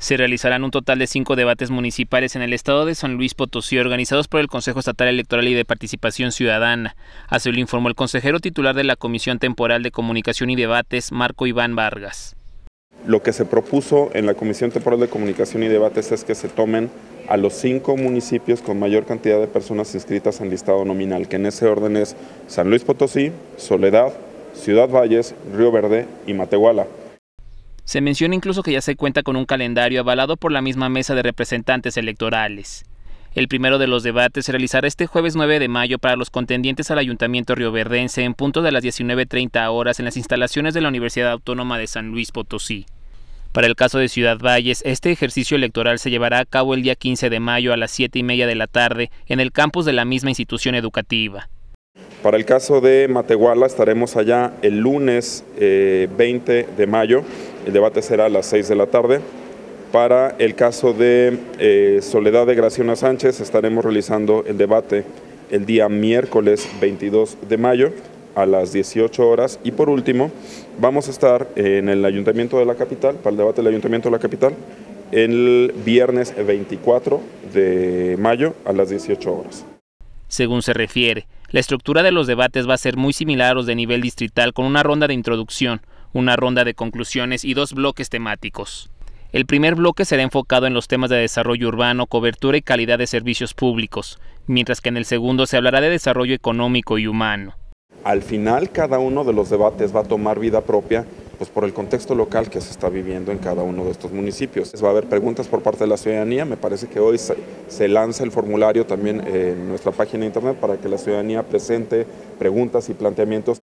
Se realizarán un total de cinco debates municipales en el estado de San Luis Potosí, organizados por el Consejo Estatal Electoral y de Participación Ciudadana. Así lo informó el consejero titular de la Comisión Temporal de Comunicación y Debates, Marco Iván Vargas. Lo que se propuso en la Comisión Temporal de Comunicación y Debates es que se tomen a los cinco municipios con mayor cantidad de personas inscritas en listado nominal, que en ese orden es San Luis Potosí, Soledad, Ciudad Valles, Río Verde y Matehuala. Se menciona incluso que ya se cuenta con un calendario avalado por la misma mesa de representantes electorales. El primero de los debates se realizará este jueves 9 de mayo para los contendientes al Ayuntamiento Rioverdense en punto de las 19.30 horas en las instalaciones de la Universidad Autónoma de San Luis Potosí. Para el caso de Ciudad Valles, este ejercicio electoral se llevará a cabo el día 15 de mayo a las 7 y media de la tarde en el campus de la misma institución educativa. Para el caso de Matehuala estaremos allá el lunes 20 eh, de mayo el debate será a las 6 de la tarde. Para el caso de eh, Soledad de Graciana Sánchez estaremos realizando el debate el día miércoles 22 de mayo a las 18 horas. Y por último, vamos a estar en el Ayuntamiento de la Capital, para el debate del Ayuntamiento de la Capital, el viernes 24 de mayo a las 18 horas. Según se refiere, la estructura de los debates va a ser muy similar a los de nivel distrital con una ronda de introducción, una ronda de conclusiones y dos bloques temáticos. El primer bloque será enfocado en los temas de desarrollo urbano, cobertura y calidad de servicios públicos, mientras que en el segundo se hablará de desarrollo económico y humano. Al final cada uno de los debates va a tomar vida propia pues por el contexto local que se está viviendo en cada uno de estos municipios. Va a haber preguntas por parte de la ciudadanía, me parece que hoy se, se lanza el formulario también en nuestra página de internet para que la ciudadanía presente preguntas y planteamientos.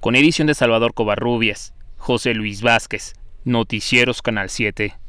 Con edición de Salvador Covarrubias, José Luis Vázquez, Noticieros Canal 7.